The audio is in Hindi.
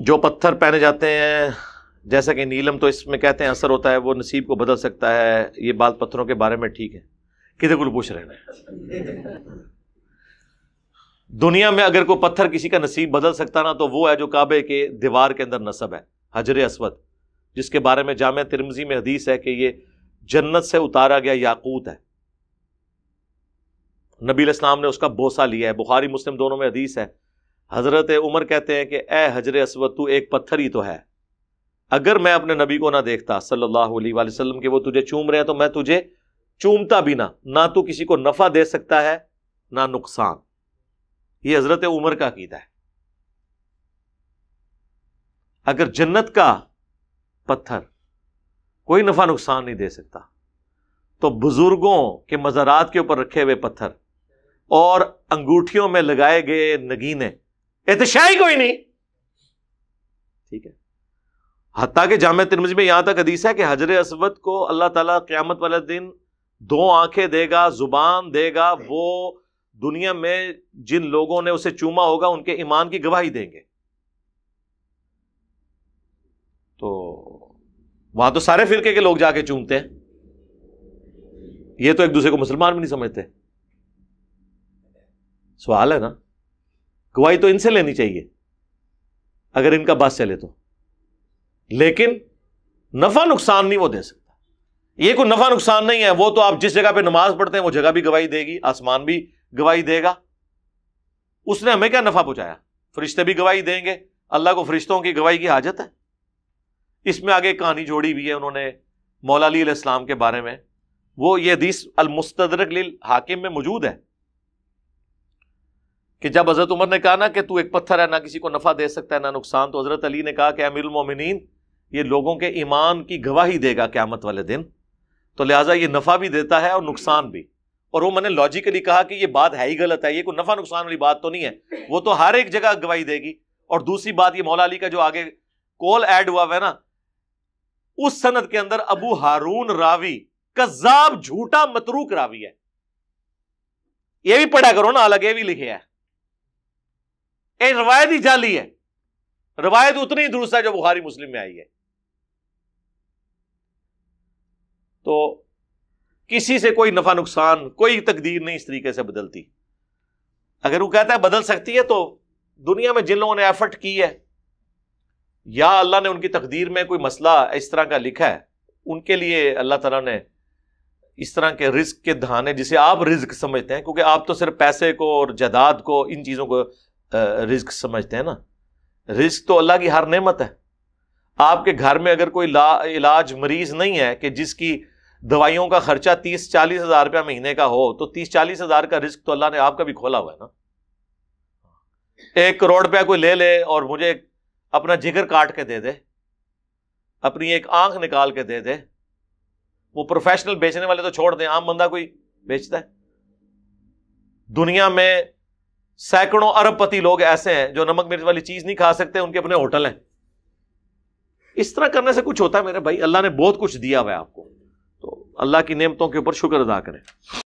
जो पत्थर पहने जाते हैं जैसा कि नीलम तो इसमें कहते हैं असर होता है वो नसीब को बदल सकता है ये बात पत्थरों के बारे में ठीक है किधर को पूछ रहे हैं दुनिया में अगर कोई पत्थर किसी का नसीब बदल सकता ना तो वो है जो काबे के दीवार के अंदर नसब है हजर असवद जिसके बारे में जाम तिरमजी में हदीस है कि ये जन्नत से उतारा गया याकूत है नबी इस्लाम ने उसका बोसा लिया है बुखारी मुस्लिम दोनों में हदीस है हज़रत उमर कहते हैं कि ए हजर असवद तू एक पत्थर ही तो है अगर मैं अपने नबी को ना देखता सल्लल्लाहु अलैहि वसल्लम के वो तुझे चूम रहे हैं तो मैं तुझे चूमता भी ना ना तू किसी को नफ़ा दे सकता है ना नुकसान ये हज़रत उमर का कीदा है अगर जन्नत का पत्थर कोई नफ़ा नुकसान नहीं दे सकता तो बुज़ुर्गों के मज़ारात के ऊपर रखे हुए पत्थर और अंगूठियों में लगाए गए नगीने तो ही कोई नहीं ठीक है हती के जाम तिरमज में यहां तक हदीस है कि हजर असवद को अल्लाह तला क्यामत वाले दिन दो आंखें देगा जुबान देगा वो दुनिया में जिन लोगों ने उसे चूमा होगा उनके ईमान की गवाही देंगे तो वहां तो सारे फिरके के लोग जाके चूमते हैं ये तो एक दूसरे को मुसलमान भी नहीं समझते सवाल है ना गवाही तो इनसे लेनी चाहिए अगर इनका बस चले तो लेकिन नफा नुकसान नहीं वो दे सकता ये कोई नफा नुकसान नहीं है वो तो आप जिस जगह पे नमाज पढ़ते हैं वो जगह भी गवाही देगी आसमान भी गवाही देगा उसने हमें क्या नफा पहुंचाया फरिश्ते भी गवाही देंगे अल्लाह को फरिश्तों की गवाही की हाजत है इसमें आगे कहानी जोड़ी हुई है उन्होंने मौलाली इस्लाम के बारे में वो ये हदीस अलमुस्तरक हाकिम में मौजूद है कि जब हज़रत उमर ने कहा ना कि तू एक पत्थर है ना किसी को नफ़ा दे सकता है ना नुकसान तो हज़रत अली ने कहा कि अमीर अमीरमिन ये लोगों के ईमान की गवाही देगा क्यामत वाले दिन तो लिहाजा ये नफ़ा भी देता है और नुकसान भी और वो मैंने लॉजिकली कहा कि ये बात है ही गलत है ये कोई नफ़ा नुकसान वाली बात तो नहीं है वो तो हर एक जगह गवाही देगी और दूसरी बात ये मौला अली का जो आगे कॉल एड हुआ है ना उस सनत के अंदर अबू हारून रावी कजाब झूठा मतरूक रावी है ये भी पढ़ा करो ना अलग ये भी लिखे है ये रवायत ही जाली है रवायत उतनी ही दुरुस्त है जो बुखारी मुस्लिम में आई है तो किसी से कोई नफा नुकसान कोई तकदीर नहीं इस तरीके से बदलती अगर वो कहता है बदल सकती है तो दुनिया में जिन लोगों ने एफर्ट की है या अल्लाह ने उनकी तकदीर में कोई मसला इस तरह का लिखा है उनके लिए अल्लाह तला ने इस तरह के रिस्क के धाने जिसे आप रिस्क समझते हैं क्योंकि आप तो सिर्फ पैसे को और जायदाद को इन चीज़ों को रिस्क समझते हैं ना रिस्क तो अल्लाह की हर नेमत है आपके घर में अगर कोई इलाज मरीज नहीं है कि जिसकी दवाइयों का खर्चा तीस चालीस हजार रुपया महीने का हो तो तीस चालीस हजार का रिस्क तो अल्लाह ने आपका भी खोला हुआ है ना एक करोड़ रुपया कोई ले ले और मुझे अपना जिगर काट के दे दे अपनी एक आंख निकाल के दे दे वो प्रोफेशनल बेचने वाले तो छोड़ दे आम बंदा कोई बेचता है दुनिया में सैकड़ों अरबपति लोग ऐसे हैं जो नमक मिर्च वाली चीज नहीं खा सकते उनके अपने होटल हैं इस तरह करने से कुछ होता है मेरे भाई अल्लाह ने बहुत कुछ दिया हुआ है आपको तो अल्लाह की नेमतों के ऊपर शुक्र अदा करें